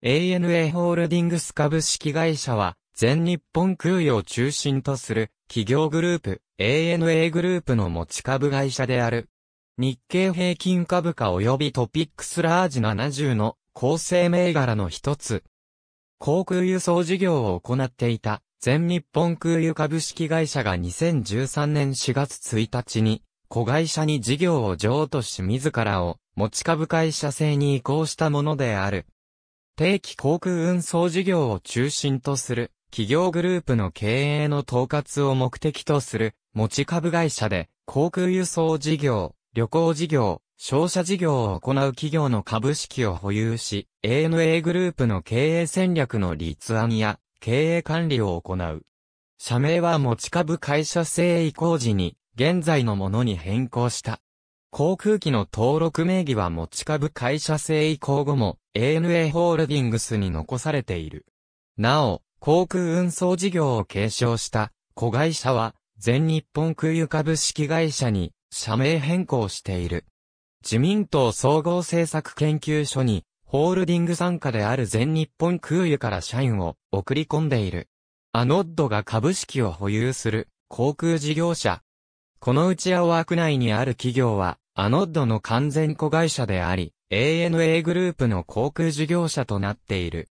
ANA ホールディングス株式会社は、全日本空輸を中心とする企業グループ、ANA グループの持ち株会社である。日経平均株価及びトピックスラージ70の構成銘柄の一つ。航空輸送事業を行っていた全日本空輸株式会社が2013年4月1日に子会社に事業を譲渡し自らを持ち株会社制に移行したものである。定期航空運送事業を中心とする企業グループの経営の統括を目的とする持ち株会社で航空輸送事業、旅行事業、商社事業を行う企業の株式を保有し ANA グループの経営戦略の立案や経営管理を行う。社名は持ち株会社制移行時に現在のものに変更した。航空機の登録名義は持ち株会社制移行後も ANA ホールディングスに残されている。なお、航空運送事業を継承した子会社は全日本空輸株式会社に社名変更している。自民党総合政策研究所にホールディング参加である全日本空輸から社員を送り込んでいる。アノッドが株式を保有する航空事業者。このうちアワーク内にある企業はアノッドの完全子会社であり、ANA グループの航空事業者となっている。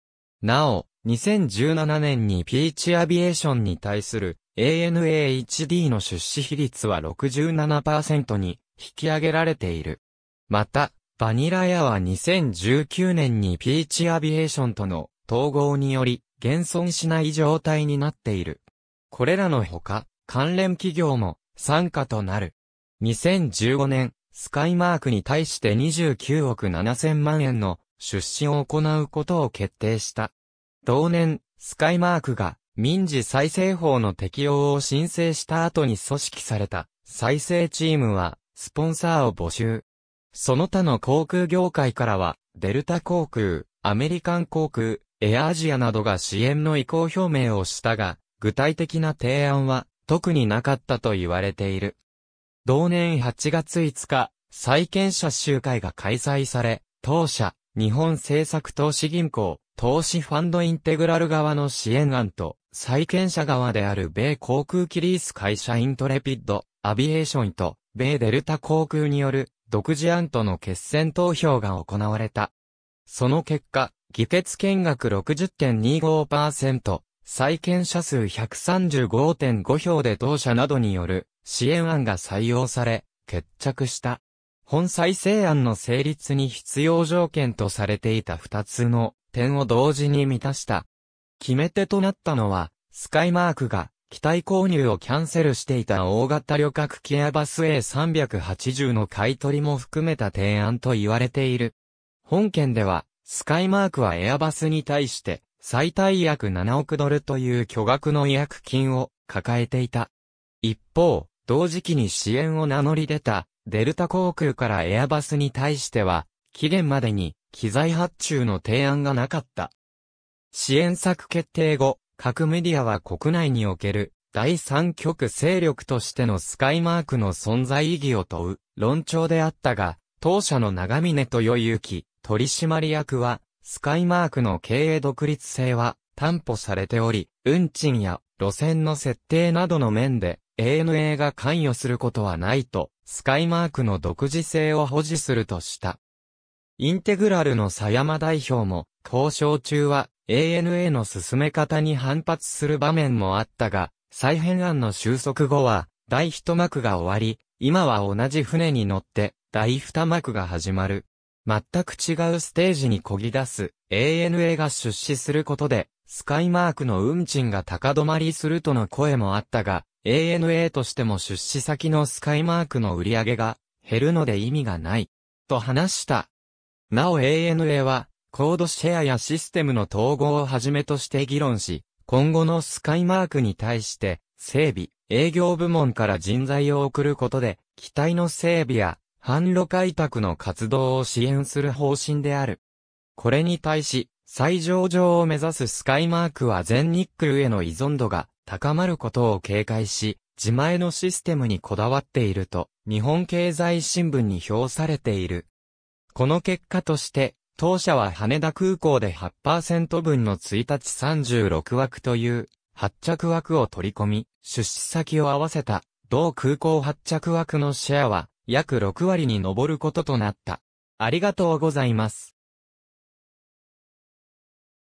なお、2017年にピーチアビエーションに対する a n a h d の出資比率は67%に引き上げられている。また、バニラヤは2019年にピーチアビエーションとの統合により、現存しない状態になっている。これらのほか、関連企業も参加となる。2015年、スカイマークに対して29億7000万円の出資を行うことを決定した。同年、スカイマークが民事再生法の適用を申請した後に組織された再生チームはスポンサーを募集。その他の航空業界からはデルタ航空、アメリカン航空、エアアジアなどが支援の意向表明をしたが、具体的な提案は特になかったと言われている。同年8月5日、債権者集会が開催され、当社、日本政策投資銀行、投資ファンドインテグラル側の支援案と、債権者側である米航空機リース会社イントレピッド、アビエーションと、米デルタ航空による、独自案との決選投票が行われた。その結果、議決見学60.25%、債権者数135.5票で当社などによる支援案が採用され、決着した。本再生案の成立に必要条件とされていた二つの点を同時に満たした。決め手となったのは、スカイマークが、機体購入をキャンセルしていた大型旅客機アバス A380 の買取も含めた提案と言われている。本件では、スカイマークはエアバスに対して、最大約7億ドルという巨額の違約金を抱えていた。一方、同時期に支援を名乗り出た、デルタ航空からエアバスに対しては、期限までに、機材発注の提案がなかった。支援策決定後、各メディアは国内における、第三極勢力としてのスカイマークの存在意義を問う、論調であったが、当社の長峰裕き、取締役は、スカイマークの経営独立性は担保されており、運賃や路線の設定などの面で ANA が関与することはないと、スカイマークの独自性を保持するとした。インテグラルの狭山代表も、交渉中は ANA の進め方に反発する場面もあったが、再編案の収束後は、第一幕が終わり、今は同じ船に乗って、第二幕が始まる。全く違うステージにこぎ出す ANA が出資することで、スカイマークの運賃が高止まりするとの声もあったが、ANA としても出資先のスカイマークの売り上げが減るので意味がない、と話した。なお ANA は、コードシェアやシステムの統合をはじめとして議論し、今後のスカイマークに対して、整備、営業部門から人材を送ることで、機体の整備や、販路開拓の活動を支援する方針である。これに対し、最上場を目指すスカイマークは全日空への依存度が高まることを警戒し、自前のシステムにこだわっていると、日本経済新聞に表されている。この結果として、当社は羽田空港で8%分の1日36枠という発着枠を取り込み、出資先を合わせた同空港発着枠のシェアは約6割に上ることとなった。ありがとうございます。